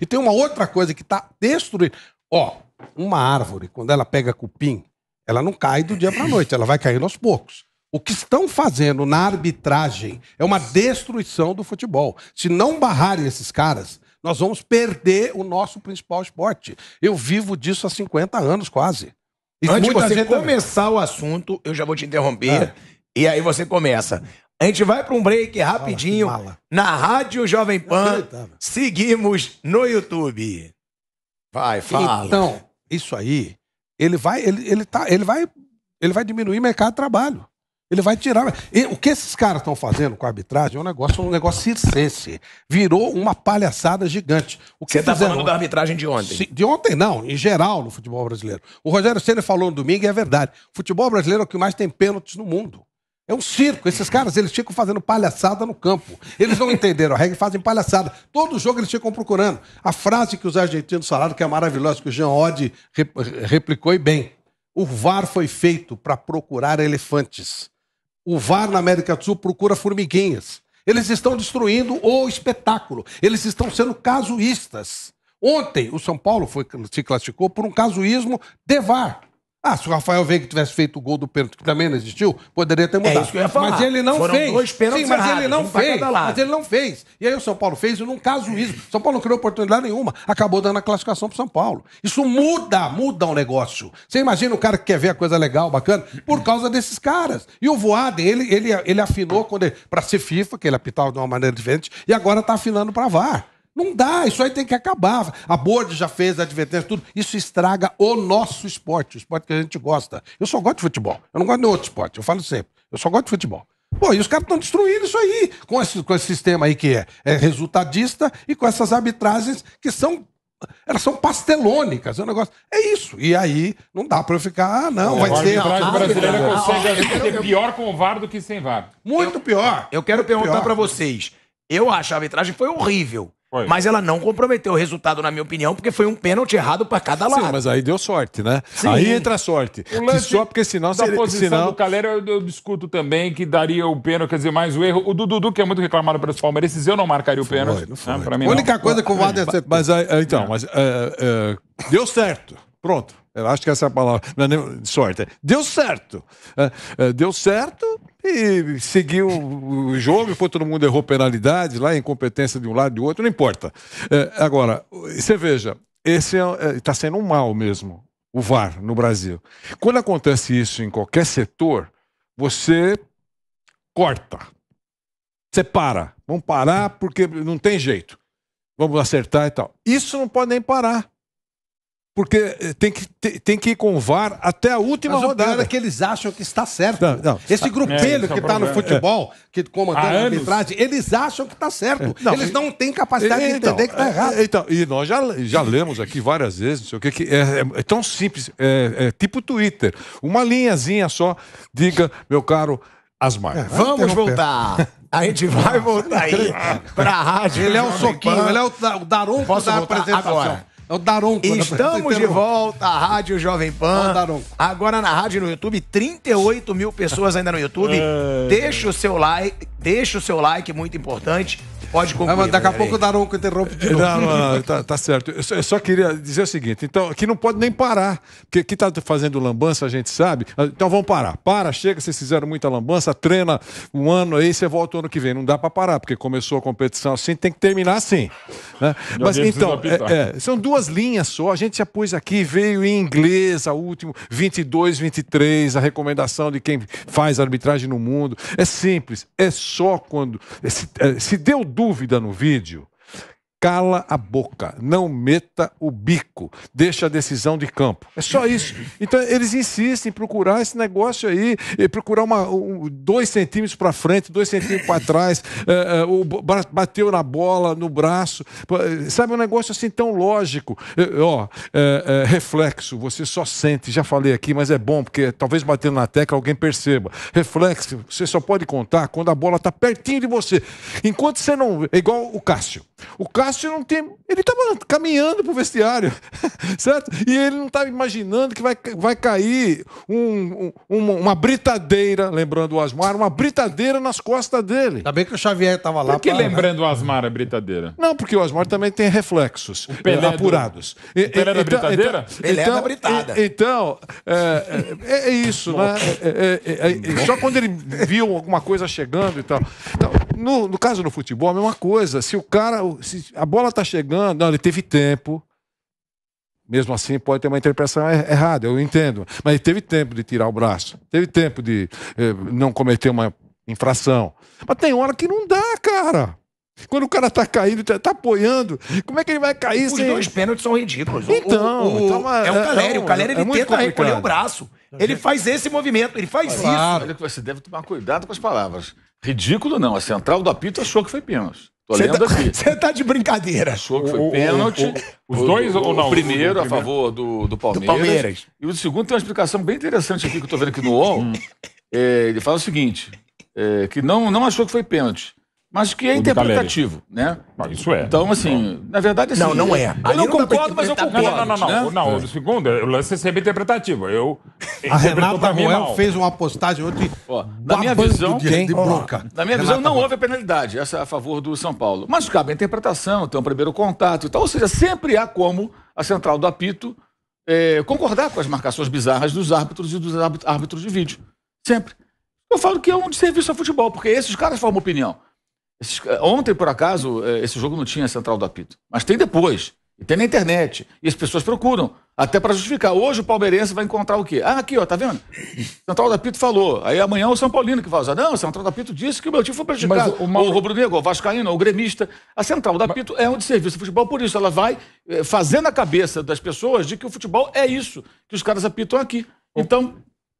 E tem uma outra coisa que está destruindo. Ó, uma árvore, quando ela pega cupim, ela não cai do dia para noite, ela vai caindo aos poucos. O que estão fazendo na arbitragem é uma destruição do futebol. Se não barrarem esses caras, nós vamos perder o nosso principal esporte. Eu vivo disso há 50 anos, quase. E Antes de você assim começar o assunto, eu já vou te interromper. Ah. E aí você começa. A gente vai para um break rapidinho Fala, na Rádio Jovem Pan. Seguimos no YouTube. Vai, fala. Então, isso aí, ele vai, ele, ele, tá, ele vai, ele vai diminuir o mercado de trabalho. Ele vai tirar. E, o que esses caras estão fazendo com a arbitragem é um negócio, um negócio circense. Virou uma palhaçada gigante. O que Você está falando da arbitragem de ontem? de ontem, não, em geral, no futebol brasileiro. O Rogério Senna falou no domingo e é verdade. O futebol brasileiro é o que mais tem pênaltis no mundo. É um circo. Esses caras, eles ficam fazendo palhaçada no campo. Eles não entenderam a regra e fazem palhaçada. Todo jogo eles ficam procurando. A frase que os argentinos falaram, que é maravilhosa, que o Jean Oddi replicou e bem. O VAR foi feito para procurar elefantes. O VAR na América do Sul procura formiguinhas. Eles estão destruindo o espetáculo. Eles estão sendo casuístas. Ontem, o São Paulo foi, se classificou por um casuísmo de VAR. Ah, se o Rafael Veiga tivesse feito o gol do pênalti, que também não existiu, poderia ter é mudado. É isso que eu ia falar. Mas ele não Foram fez. Dois pênaltis Sim, mas errados, ele não um fez. Mas ele não fez. E aí o São Paulo fez e num isso. São Paulo não criou oportunidade nenhuma. Acabou dando a classificação pro São Paulo. Isso muda, muda o um negócio. Você imagina o cara que quer ver a coisa legal, bacana, por causa desses caras. E o Voaden, ele, ele, ele afinou quando ele, pra ser FIFA, que ele apitava de uma maneira diferente, e agora tá afinando pra VAR. Não dá, isso aí tem que acabar. A Board já fez a advertência, tudo. Isso estraga o nosso esporte, o esporte que a gente gosta. Eu só gosto de futebol. Eu não gosto de outro esporte, eu falo sempre. Eu só gosto de futebol. Pô, e os caras estão destruindo isso aí, com esse, com esse sistema aí que é, é resultadista e com essas arbitragens que são elas são pastelônicas, é um negócio. É isso. E aí não dá para eu ficar, ah, não, é, vai ser. A arbitragem brasileira não, consegue ser pior com o VAR do que sem VAR. Muito eu, pior. Eu quero perguntar para vocês. Eu acho a arbitragem foi horrível. Foi. Mas ela não comprometeu o resultado, na minha opinião, porque foi um pênalti errado para cada lado. Sim, mas aí deu sorte, né? Sim. Aí entra a sorte. O lance só porque senão... Da seria, posição senão... do Calera, eu, eu, discuto também que daria o pênalti, quer dizer, mais o erro. O Dudu, que é muito reclamado pelos palmeirenses, eu não marcaria o pênalti. Né? foi, não foi. Né? Mim, a única não. coisa que o VAR... Mas, mas, então, mas, uh, uh, deu certo. Pronto. Eu acho que essa é a palavra. Não é nem sorte. É deu certo. É, é, deu certo e seguiu o jogo. Foi todo mundo errou penalidades lá, incompetência de um lado e do outro, não importa. Agora, você veja, esse está é, tá sendo um mal mesmo, o VAR no Brasil. Quando acontece isso em qualquer setor, você corta. Você para. Vamos parar porque não tem jeito. Vamos acertar e tal. Isso não pode nem parar porque eh, tem que, tem que ir com o VAR até a última Mas rodada. O é que eles acham que está certo. Não, não. Esse ah, grupelho é, que está é tá no futebol, é. que comanda a arbitragem, eles acham que está certo. É. Não, eles não têm capacidade de é, então, entender então, que está errado. Então, e nós já, já lemos aqui várias vezes, não sei o que, que é, tão simples, é, tipo Twitter. Uma linhazinha só, diga, meu caro Asmar. vamos voltar. A gente vai voltar aí para a rádio. Ele é o soquinho, ele é o, o daronco da apresentação. Agora. É o Daronco. Né? Estamos de volta à Rádio Jovem Pan. É o Agora na rádio no YouTube, 38 mil pessoas ainda no YouTube. É... Deixa o seu like, deixa o seu like, muito importante. Pode ah, concluir. daqui a pouco o Daronco interrompe de novo. Não, não, tá, tá, certo. Eu só, eu só, queria dizer o seguinte: então, que não pode nem parar. Porque que está fazendo lambança, a gente sabe. Ah, então vamos parar. Para, chega, vocês fizeram muita lambança, treina um ano aí, você volta o ano que vem. Não dá para parar, porque começou a competição assim, tem que terminar assim. Né? Mas então, é, é, são duas linhas só. A gente já pôs aqui, veio em inglês, a último, 22, 23, a recomendação de quem faz arbitragem no mundo. É simples, é só quando. É, se, é, se deu dúvida dúvida no vídeo, cala a boca, não meta o bico, deixa a decisão de campo. É só isso. Então eles insistem em procurar esse negócio aí, procurar uma, um, dois centímetros para frente, dois centímetros para trás, é, é, bateu na bola, no braço, sabe um negócio assim tão lógico. É, ó, é, é, reflexo, você só sente. Já falei aqui, mas é bom porque talvez batendo na tecla alguém perceba. Reflexo, você só pode contar quando a bola está pertinho de você. Enquanto você não, é igual o Cássio. O Cássio Cássio não tem. Ele estava tá caminhando para o vestiário, certo? E ele não estava tá imaginando que vai, vai cair um, um, uma britadeira, lembrando o Asmar, uma britadeira nas costas dele. Ainda bem que o Xavier estava lá. Por que pra... lembrando o Asmar a é britadeira? Não, porque o Asmar também tem reflexos é apurados. Do... É e, Pelé e, da então, britadeira? Então, Pelé da então, britada. então, é, é, é isso, né? só quando ele viu alguma coisa chegando e tal. Então, no, no caso do futebol, a mesma coisa. Se o cara. Se a bola tá chegando, não, ele teve tempo. Mesmo assim, pode ter uma interpretação er, errada, eu entendo. Mas ele teve tempo de tirar o braço, teve tempo de eh, não cometer uma infração. Mas tem hora que não dá, cara. Quando o cara tá caindo, tá, tá apoiando, como é que ele vai cair Os sem... dois pênaltis são ridículos. Então, o, o, então é, é o é- Caleri. É, o Caleri, é, ele tenta recolher o braço. Ele faz esse movimento, ele faz claro. isso. Você deve tomar cuidado com as palavras. Ridículo não, a central do apito achou que foi pênalti. Tô Você lendo tá, aqui. Você tá de brincadeira. Achou que foi o, pênalti. O, o, os dois ou não? O primeiro a favor do, do, Palmeiras, do, Palmeiras, E o segundo tem uma explicação bem interessante aqui que eu tô vendo aqui no UOL. Hum. é, ele fala o seguinte, é, que não, não achou que foi pênalti. Mas que é interpretativo, né? Ah, isso é. Então, assim, não. na verdade, assim, Não, não é. Eu não, não concordo, mas eu concordo. Não, não, não. Né? Não, não, segundo, o lance é sempre interpretativo. Eu, a Renata Ruel fez uma postagem ontem. Ó, na minha visão, de, de Na minha Renata visão, não houve a penalidade, essa a favor do São Paulo. Mas cabe a interpretação, tem um primeiro contato e tal. Ou seja, sempre há como a central do apito é, concordar com as marcações bizarras dos árbitros e dos árbitros de vídeo. Sempre. Eu falo que é um serviço ao futebol, porque esses caras formam opinião. Eh, ontem, por acaso, eh, esse jogo não tinha central do apito. Mas tem depois. E tem na internet. E as pessoas procuram. Até para justificar. Hoje o palmeirense vai encontrar o quê? Ah, aqui, ó, tá vendo? Central da Pito falou. Aí amanhã é o São Paulino que vai usar. Não, o Central da Pito disse que o meu time foi prejudicado. Mas o, Mauro... rubro-negro, o vascaíno, o gremista. A Central da Pito Mas... é um de serviço de futebol, por isso ela vai eh, fazendo a cabeça das pessoas de que o futebol é isso que os caras apitam aqui. Então...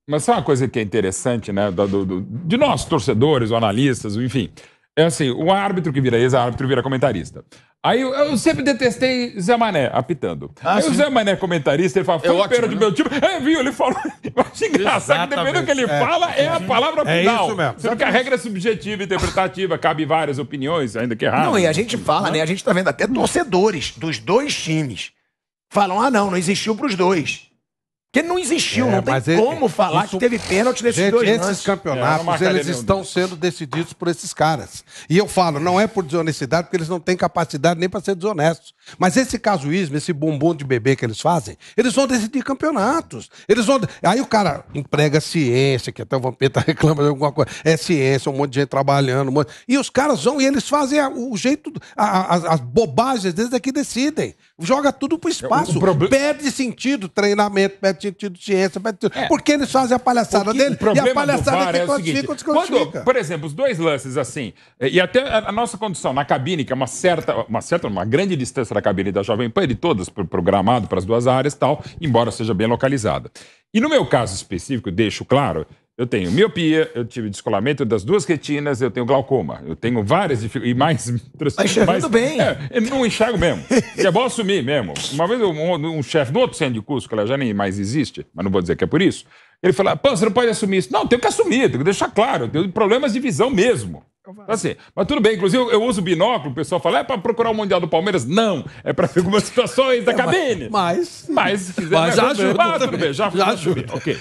Mas sabe uma coisa que é interessante, né, do, do, do, de nós, torcedores, analistas, enfim... É assim, o árbitro que vira ex-árbitro vira comentarista. Aí eu, eu, sempre detestei Zé Mané apitando. Ah, aí sim. o Zé Mané comentarista, ele fala, é foi é ótimo, pênalti né? do meu time. Aí é, viu? ele falou, eu acho engraçado que dependendo do que ele é. fala, é a palavra é final. Isso mesmo. Sendo que a regra é subjetiva, interpretativa, cabe várias opiniões, ainda que errado. Não, e a gente fala, né, a gente tá vendo até torcedores dos dois times falam, ah não, não existiu pros dois. Porque não existiu, é, não tem ele, como falar isso, que teve pênalti nesses gente, dois Esses lances. campeonatos, é, eles estão Deus. sendo decididos por esses caras. E eu falo, não é por desonestidade, porque eles não têm capacidade nem para ser desonestos. Mas esse casuísmo, esse bombom de bebê que eles fazem, eles vão decidir campeonatos. Eles vão... Aí o cara emprega ciência, que até o Vampeta reclama de alguma coisa. É ciência, um monte de gente trabalhando. Um monte... E os caras vão e eles fazem o jeito, a, a, as bobagens deles é que decidem. Joga tudo pro é, espaço. Perde sentido, treinamento, perde tinha tido ciência. Mas... É. Porque eles fazem a palhaçada dele e a palhaçada que é classifica ou Quando, por exemplo, os dois lances assim, e até a nossa condição na cabine, que é uma certa, uma certa, uma grande distância da cabine da Jovem Pan, de todas, programado para as duas áreas e tal, embora seja bem localizada. E no meu caso específico, deixo claro, eu tenho miopia, eu tive descolamento das duas retinas, eu tenho glaucoma. Eu tenho várias dificuldades. E mais. Mas enxergando bem. É, não enxergo mesmo. e é bom assumir mesmo. Uma vez um, um chefe do outro centro de curso, que ela já nem mais existe, mas não vou dizer que é por isso, ele falou: pô, você não pode assumir isso. Não, tenho que assumir, tenho que deixar claro. Eu tenho problemas de visão mesmo. Assim, mas tudo bem, inclusive eu uso binóculo, o pessoal fala, é para procurar o Mundial do Palmeiras? Não, é para ver algumas situações da é, cabine. Mas. Mas, se quiser, mas já ajuda. Ah, tudo bem, já, já ajuda. Ok.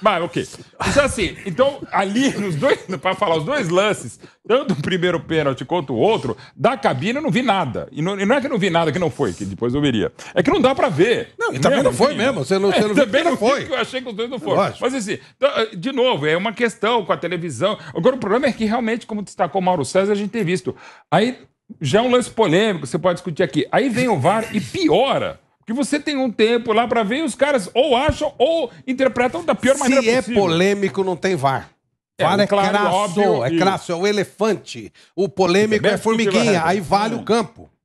Mas, ok. Então, assim, então, ali, nos dois, para falar, os dois lances, tanto o primeiro pênalti quanto o outro, da cabine eu não vi nada. E não, e não é que eu não vi nada que não foi, que depois eu veria. É que não dá para ver. Não, e também não foi vi. mesmo. Você não, é, você não também não foi. Eu achei que os dois não foram. Mas, assim, então, de novo, é uma questão com a televisão. Agora, o problema é que realmente, como destacou, com o Mauro César, a gente tem visto. Aí já é um lance polêmico, você pode discutir aqui. Aí vem o VAR e piora. Porque você tem um tempo lá para ver e os caras ou acham ou interpretam da pior Se maneira possível. Se é polêmico, não tem VAR. É, VAR é claro, crasso, óbvio, é crasso, é o elefante. O polêmico é, é formiguinha, aí vale é. o campo.